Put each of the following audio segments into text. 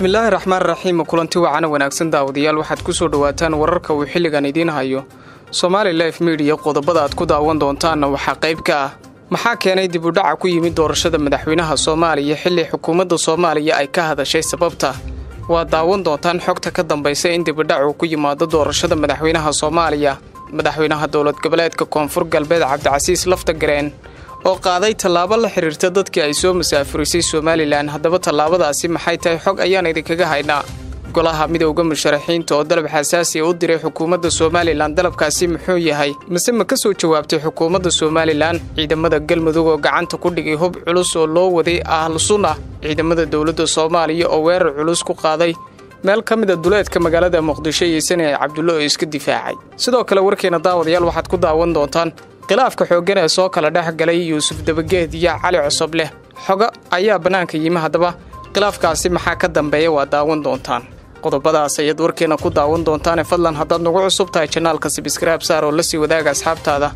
bismillaahi raxmaan raxiim kulanti wacana wanaagsan daawadayaal waxaad ku soo dhowaataan wararka uu xilligan idiin hayo somaali life midiya qodobada aad ku daawan doontaanna waxaa qayb ka ah maxaa keenay dibudhaca ku yimid doorashada madaxweynaha soomaaliya xilli xukuumadda soomaaliya ay ka hadashay sababta waad daawan doontaan xogta ka dambaysa in dibidhacu ku yimaado doorashada madaxweynaha soomaaliya madaxweynaha dowlad goboleedka koonfur galbeed cabdicasiis lafta gareen oo qaaday tallaabo la xiriirta dadkii ay soo masaafurisay somalilan haddaba tallaabadaasi maxay tahay xog ayaan idinkaga haynaa golaha midowga musharaxiinta oo dalab xasaasiya u diray xukuumadda somalilan dalabkaasi muxuu yahay mise ma ka soo jawaabtay xukuumadda somalilan ciidamada galmudug oo gacanta ku dhigay hub culus oo loo waday ahlu sunnah ciidamada dowladda soomaaliya oo weerar culus ku qaaday meel ka mid a duleedka magaalada muqdisho iyo sani cabdulle oo iska difaacay sidoo kale warkeena daawadayaal waxaad ku daawan doontaan khilaafka xooggan ee soo kala dhex galay yuusuf dabageed iyo cali cosobleh xoga ayaa bannaanka yimi haddaba khilaafkaasi maxaa ka dambeeya waa daawan doontaan qodobadaas ayaad warkeena ku daawan doontaane fadlan haddaad nagu cusub tahay janaalka sabiskraab saar oo la sii wadaaga asxaabtaada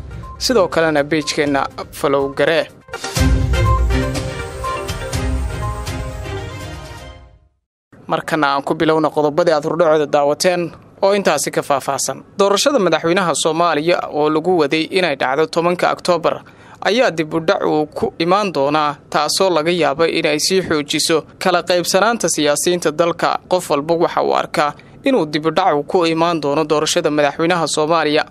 sidoo kalena beijkeenna falow garee markana aan ku bilowna qodobadii aad hordhacooda daawateen oo intaasi ka faahfaahsan doorashada madaxweynaha soomaaliya oo lagu waday inay dhacdo tobanka oktoobar ayaa dibudhac uu ku imaan doonaa taasoo laga yaabay inay sii xoojiso kala qaybsanaanta siyaasiyiinta dalka qof walba waxa uu arkaa inuu dibudhacu ku imaan doono doorashada madaxweynaha soomaaliya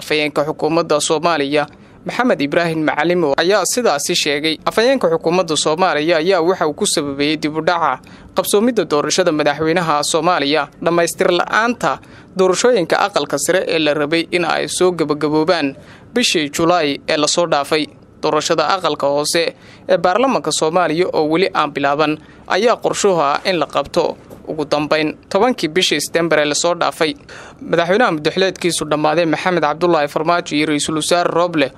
afhayeenka xukuumadda soomaaliya maxamed ibraahim macalimow ayaa sidaasi sheegay afhayeenka xukuumadda soomaaliya ayaa waxauu ku sababeeyey dibudhaca qabsoomidda doorashada madaxweynaha soomaaliya dhammaystir la'aanta doorashooyinka aqalka sare ee la rabay in ay soo gebagaboobaan bishii julaay ee lasoo dhaafay doorashada aqalka hoose ee baarlamaanka soomaaliya oo weli aan bilaaban ayaa qorshuhu ah in la qabto ugu dambayn tobankii bishii setembar ee lasoo dhaafay madaxweynaha mudexleedkiisu dhammaaday maxamed cabdulaahi farmaajo iyo ra-iisul wasaare rooble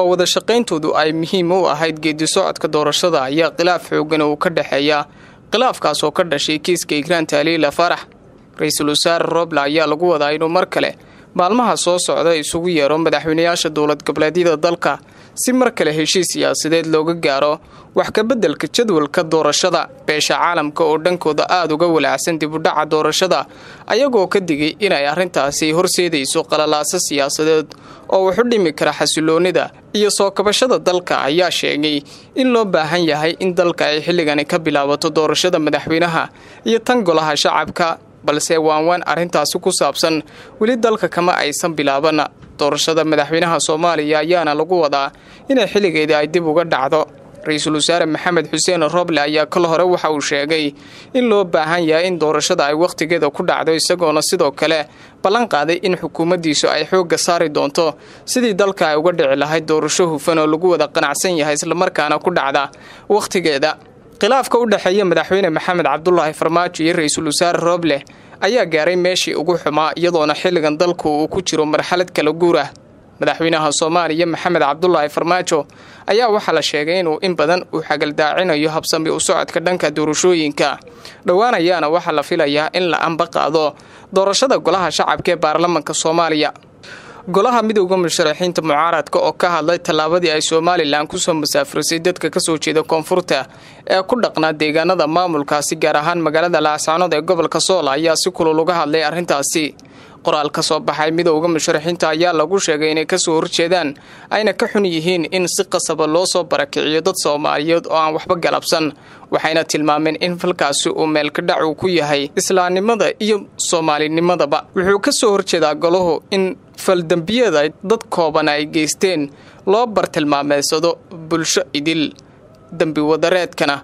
oo wadashaqayntoodu ay muhiim u ahayd geeddi socodka doorashada ayaa khilaaf xoogan uu ka dhexeeyaa khilaafkaas oo ka dhashay kiiska igraan taaliila farax ra-iisul wasaare roble ayaa lagu wadaa inuu mar kale maalmaha soo socda isugu yeero madaxweynayaasha dowlad goboleedyada dalka si mar kale heshiis siyaasadeed looga gaaro wax kabeddelka jadwalka doorashada beesha caalamka oo dhankooda aada uga walaacsan dib dibudhaca doorashada ayagoo ka digay inay arrintaasi horseedayso qalalaaso siyaasadeed oo wuxu dhimi kara xasiloonida iyo soo kabashada dalka ayaa sheegay in loo baahan yahay in dalka ay xilligani ka bilaabato doorashada madaxweynaha iyo tan golaha shacabka balse waanwaan arrintaasi ku saabsan weli dalka kama aysan bilaaban doorashada madaxweynaha soomaaliya ayaana lagu wadaa inay xilligeeda ay dib uga dhacdo ra wasaare maxamed xuseen roble ayaa kal hore waxa uu sheegay in loo baahan yahay in doorashada ay wakhtigeeda ku dhacdo isagoona sidoo kale ballan qaaday in xukuumaddiisu ay xoogga saari doonto sidii dalka ay uga dhici lahayd doorasho hufan oo lagu wada qanacsan yahay islamarkaana ku dhacda wakhtigeeda khilaafka u dhexeeya madaxweyne maxamed cabdulaahi farmaajo iyo ra wasaare roble ayaa gaaray meeshii ugu xumaa iyadoona xilligan dalku uu ku jiro marxalad kala guur ah madaxweynaha soomaaliya maxamed cabdulaahi farmaajo ayaa waxaa la sheegay inuu in badan uu xagaldaacinayo habsami u socodka dhanka doorashooyinka dhowaan ayaana waxaa la filayaa in la-anba qaado doorashada golaha shacabka ee baarlamanka soomaaliya golaha midowda musharaxiinta mucaaradka oo ka hadlay tallaabadii ay somalilan kusoo masaafurisay dadka kasoo jeeda koonfurta ee ku dhaqnaa deegaanada maamulkaasi gaar ahaan magaalada laascaanood ee gobolka sool ayaa si kulul uga hadlay arrintaasi qoraal ka soo baxay midowga musharaxiinta ayaa lagu sheegay inay kasoo horjeedaan ayna ka xun yihiin in si qasaba loo soo barakiciyo dad soomaaliyeed oo aan waxba galabsan waxayna tilmaameen in falkaasi uu meelkadhac uu ku yahay islaamnimada iyo soomaalinimadaba wuxuu ka soo horjeedaa golahu in faldembiyada dad kooban ay geysteen loo bartilmaameysado bulsho idil dembi wadareedkana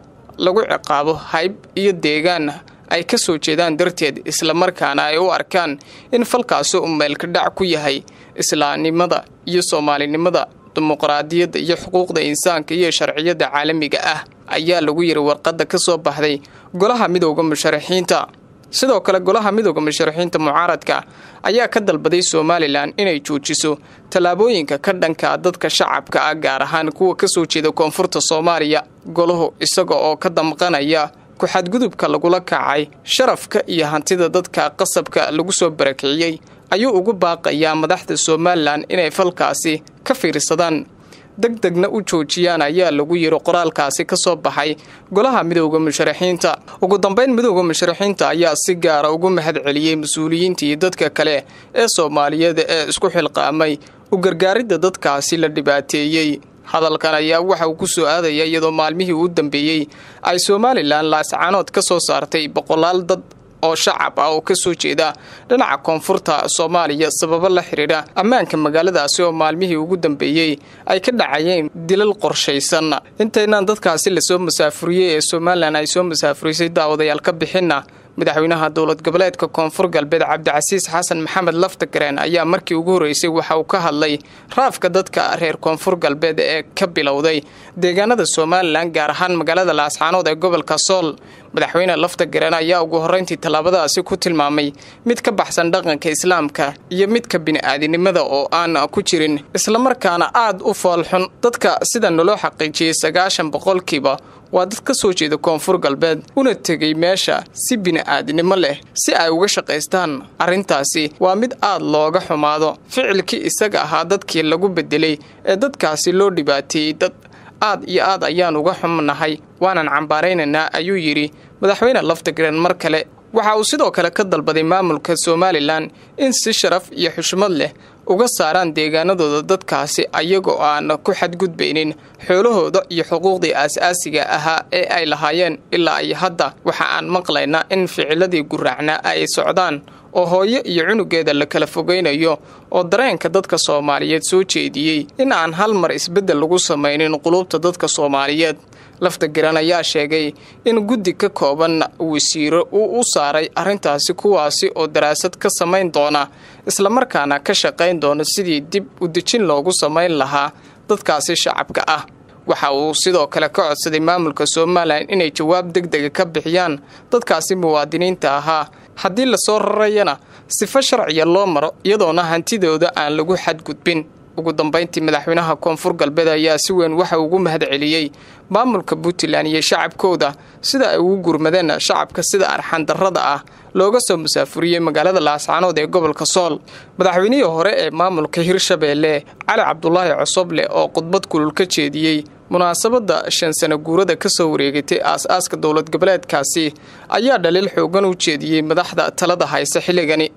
lagu ciqaabo hayb iyo deegaan ay ka soo jeedaan darteed isla markaana ay u arkaan in falkaasi uu u dhac ku yahay islaanimada iyo soomaalinimada dimuqraadiyadda iyo xuquuqda insaanka iyo sharciyadda caalamiga ah ayaa lagu yiri warqadda ka soo baxday golaha midowda musharaxiinta sidoo kale golaha midowda musharaxiinta mucaaradka ayaa ka dalbaday somalilan inay joojiso tallaabooyinka ka dhankaa dadka shacabka ah gaar ahaan kuwa ka soo jeeda koonfurta soomaaliya golahu isaga oo ka damqanaya ku-xadgudubka lagula kacay sharafka iyo hantida dadka qasabka lagu soo barakiciyey ayuu ugu baaqayaa madaxda somalilan inay falkaasi ka fiirsadaan degdegna u joojiyaan ayaa lagu yidhi qoraalkaasi ka soo baxay golaha midowda musharaxiinta ugu dambayn midowda musharaxiinta ayaa si gaara ugu mahad celiyey mas-uuliyiinta iyo dadka kale ee soomaaliyeed ee isku xilqaamay u gargaaridda dadkaasi la dhibaateeyey hadalkan ayaa waxa uu ku soo aadaya iyadoo maalmihii uu dambeeyey ay somalilan laascanood ka soo saartay boqolaal dad oo shacab ah oo ka soo jeeda dhinaca koonfurta soomaaliya sababo la xidhiidha ammaanka magaaladaasi oo maalmihii ugu dambeeyey ay ka dhacayeen dilal qorshaysan intaynaan dadkaasi la soo masaafuriyey ee somalilan ay soo masaafuriysay daawadayaal ka bixinna madaxweynaha dowlad goboleedka koonfur galbeed cabdicasiis xasan maxamed laftagareen ayaa markii ugu horreysay waxa uu ka hadlay raafka dadka reer koonfur galbeed ee ka bilowday deegaanada somalilan gaar ahaan magaalada laascaanood ee gobolka sool madaxweyne laftagareen ayaa ugu horreyntii tallaabadaasi ku tilmaamay mid ka baxsan dhaqanka islaamka iyo midka bini'aadinimada oo aan ku jirin islamarkaana aad u foolxun dadka sida naloo xaqiijiyey sagaashan boqolkiiba waa dad ka soo jeeda koonfur galbeed una tegay meesha si bini'aadnimo leh si ay uga shaqaystaan arrintaasi waa mid aad looga xumaado ficilkii isaga ahaa dadkii lagu beddelay ee dadkaasi loo dhibaateeyey dad aad iyo aad ayaan uga xumnahay waanan cambaaraynaynaa ayuu yidhi madaxweyne lafdigren mar kale waxa uu sidoo kale ka dalbaday maamulka somalilan in si sharaf iyo xushmad leh uga saaraan deegaanadooda dadkaasi ayagoo aan ku xadgudbaynin xoolahooda iyo xuquuqdii aas-aasiga ahaa ee ay lahaayeen ilaa ay hadda waxa aan maqlaynaa in ficiladii guraacnaa ay socdaan oo hooyo iyo cunugeeda la kala fogaynayo oo dareenka dadka soomaaliyeed soo jeediyey in aan hal mar isbeddel lagu samaynin qulubta dadka soomaaliyeed lafdagiran ayaa sheegay in guddi ka kooban wasiiro uu u saaray arrintaasi kuwaasi oo daraasad ka samayn doona islamarkaana ka shaqayn doona sidii dib u dejin loogu samayn lahaa dadkaasi shacabka ah waxa uu sidoo kale ka codsaday maamulka somalilan inay jawaab deg dega ka bixiyaan dadkaasi muwaadiniinta ahaa haddii lasoo rarayana sifo sharciya loo maro iyadoona hantidooda aan lagu xadgudbin ugu dambayntii madaxweynaha koonfur galbeed ayaa si weyn waxa ugu mahad celiyey maamulka puntland iyo shacabkooda sida ay ugu gurmadeen shacabka sida arxandarrada ah looga soo musaafuriyey magaalada laascaanood ee gobolka sool madaxweynihii hore ee maamulka hirshabeelle cali cabdulaahi cosoble oo khudbad kulul ka jeediyey munaasabadda shan sana guurada ka soo wareegatay aas-aaska dowlad goboleedkaasi ayaa dhaliil xoogan u jeediyey madaxda talada haysa xilligani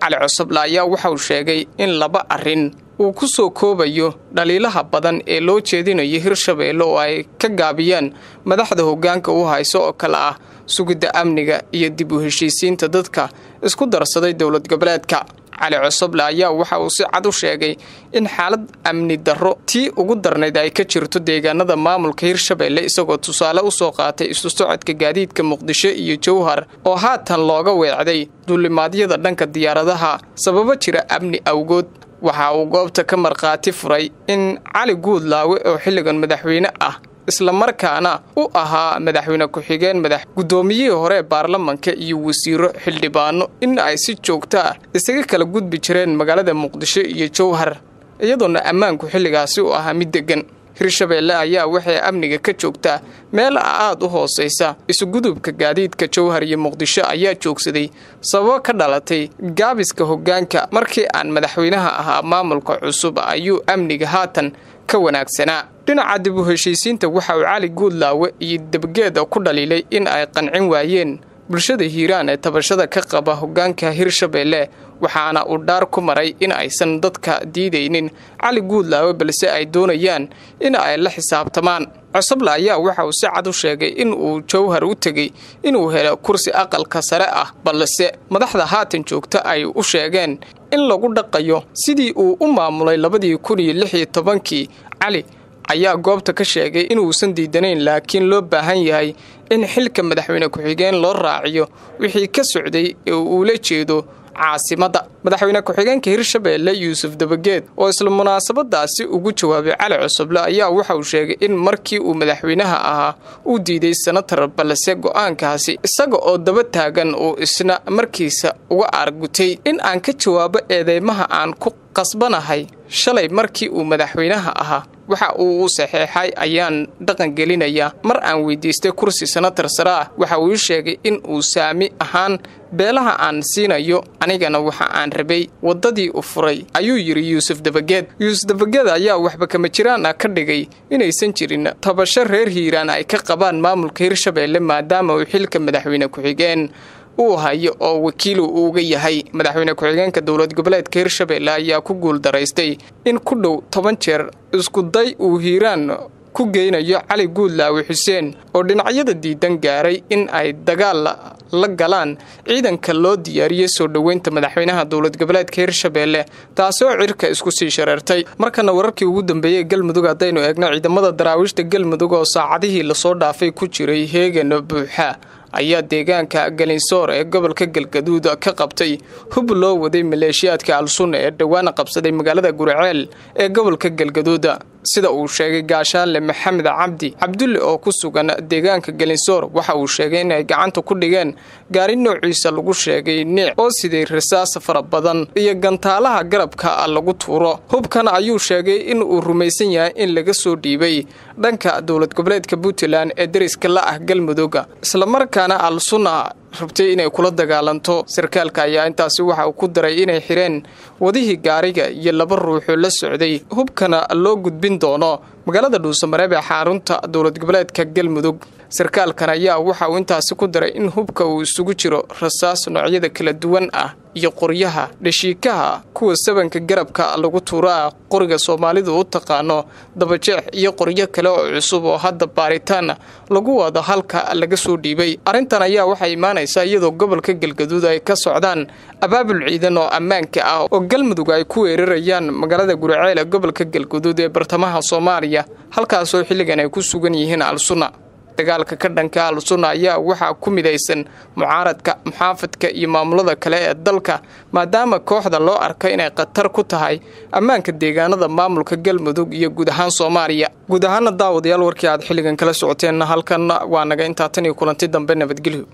cali cusubla ayaa waxauu sheegay in laba arrin uu ku soo koobayo dhaliilaha badan ee loo jeedinayo hirshabeelle oo ay ka gaabiyaan madaxda hoggaanka u hayso oo kale ah sugidda amniga iyo dib u heshiisiinta dadka isku darsaday dowlad goboleedka cali cusuble ayaa waxa uu si cad u sheegay in xaalad amni darro tii ugu darnayd ay ka jirto deegaanada maamulka hirshabeelle isagoo tusaale u soo qaatay isu socodka gaadiidka muqdisho iyo jowhar oo haatan looga weecday duulimaadyada dhanka diyaaradaha sababo jira amni awgood waxa uu goobta ka markhaati furay in cali guudlaawe oo xilligan madaxweyne ah isla markaana u ahaa madaxweyne ku-xigeen madax guddoomiyihii hore baarlamanka iyo wasiiro xildhibaano in ay si joogto ah isaga kala gudbi jireen magaalada muqdisho iyo jowhar iyadoona ammaanku xilligaasi u ahaa mid deggan hirshabeelle ayaa waxay amniga ka joogtaa meel aad u hoosaysa isugudubka gaadiidka jowhar iyo muqdisho ayaa joogsaday sababo ka dhalatay gaabiska hoggaanka markii aan madaxweynaha ahaa maamulka cusub ayuu amniga haatan ka wanaagsanaa dhinaca dib u heshiisiinta waxa uu cali guudlaawe iyo debgeeda ku dhaliilay in ay qancin waayeen bulshada hiiraan ee tabashada ka qaba hogaanka hirshabeelle waxaana uu dhaar ku maray in aysan dadka diidaynin cali guudlaawe balse ay doonayaan in ay la xisaabtamaan cosoble ayaa waxa uu si cad u sheegay in uu jawhar u tegey inuu helo kursi aqalka sare ah balse madaxda haatan joogta ay u sheegeen in lagu dhaqayo sidii uu u maamulay labadii kun iyo lix iyo tobankii cali ayaa goobta ka sheegay inuusan diidanayn laakiin loo baahan yahay in xilka madaxweyne ku-xigeen loo raaciyo wixii ka socday ee uu la jeedo caasimada madaxweyne ku-xigeenka hirshabeelle yuusuf dabageed oo isla munaasabadaasi ugu jawaabay cali cusuble ayaa waxa uu sheegay in markii uu madaxweynaha ahaa uu diiday senatar balse go'aankaasi isaga oo daba taagan uu isna markiisa uga aargutay in aan ka jawaabo eedeymaha aan ku qasbanahay shalay markii uu madaxweynaha ahaa waxa uu u saxeexay ayaan dhaqan gelinayaa mar aan weydiistay kursi senatar sare ah waxa uu ii sheegay in uu saami ahaan beelaha aan siinayo anigana waxa aan rabay waddadii u furay ayuu yidhi yuusuf dabageed yuusuf dabageed ayaa waxba kama jiraan ah ka dhigay inaysan jirin tabasho reer hiiraan ay ka qabaan maamulka hir shabeelle maadaama uu xilka madaxweyne ku-xigeen uu hayo oo wakiilu uga yahay madaxweyne ku-xigeenka dowlad goboleedka hirshabeelle ayaa ku guuldaraystay in ku dhow toban jeer iskuday uu hiiraan ku geynayo cali guudlaawi xuseen oo dhinacyada diidan gaaray in ay dagaal la galaan ciidanka loo diyaariyo soo dhoweynta madaxweynaha dowlad goboleedka hirshabelle taasoo cirka isku sii shareertay markana wararkii ugu dambeeyey galmudug haddaynu eegno ciidamada daraawiishta galmudug oo saacadihii lasoo dhaafay ku jiray heegan buuxa ayaa deegaanka galinsoor ee gobolka galgaduud ka qabtay hub loo waday maleeshiyaadka al ee dhowaan qabsaday magaalada guriceel ee gobolka galgaduud sida uu sheegay gaashaanle maxamed cabdi cabdulle oo ku sugan deegaanka gelinsoor waxa uu sheegay inay gacanta ku dhigeen gaari noociisa lagu sheegay niic oo siday rasaas fara badan iyo gantaalaha garabka ah lagu tuuro hubkan ayuu sheegay in uu rumaysan yahay in laga soo dhiibay dhanka dowlad goboleedka puntland ee dariska la ah galmudug islamarkaana al-sunna rabtay inay kula dagaalanto sarkaalka ayaa intaasi waxa uu ku daray inay xireen wadihii gaariga iyo laba ruuxoo la socday hubkana loo gudbin doono magaalada dhuusamareeb ee xarunta dowlad goboleedka galmudug sarkaalkan ayaa waxa uu intaasi ku daray in hubka uu isugu jiro rasaas noocyada kala duwan ah iyo qoryaha dhashiikaha kuwa sabanka garabka lagu tuura ah qoriga soomaalidu u taqaano dabajeex iyo qoryo kale oo cusub oo hadda baaritaan lagu wado halka laga soo dhiibay arrintan ayaa waxay imaanaysaa iyadoo gobolka galgaduud ay ka socdaan abaabul ciidan oo ammaanka ah oo galmudug ay ku weerarayaan magaalada guriceel gobolka galgaduud ee bartamaha soomaaliya halkaasoo xilligan ay ku sugan yihiin al-sunna dagaalka ka dhanka al sunna ayaa waxaa ku midaysan mucaaradka muxaafadka iyo maamulada kale ee dalka maadaama kooxda loo arka inay khatar ku tahay ammaanka deegaanada maamulka galmudug iyo guud ahaan soomaaliya guud ahaana daawadayaal warkii aad xilligan kala socoteenna halkan waa naga intaa tan iyo kulanti dambe nabadgelyo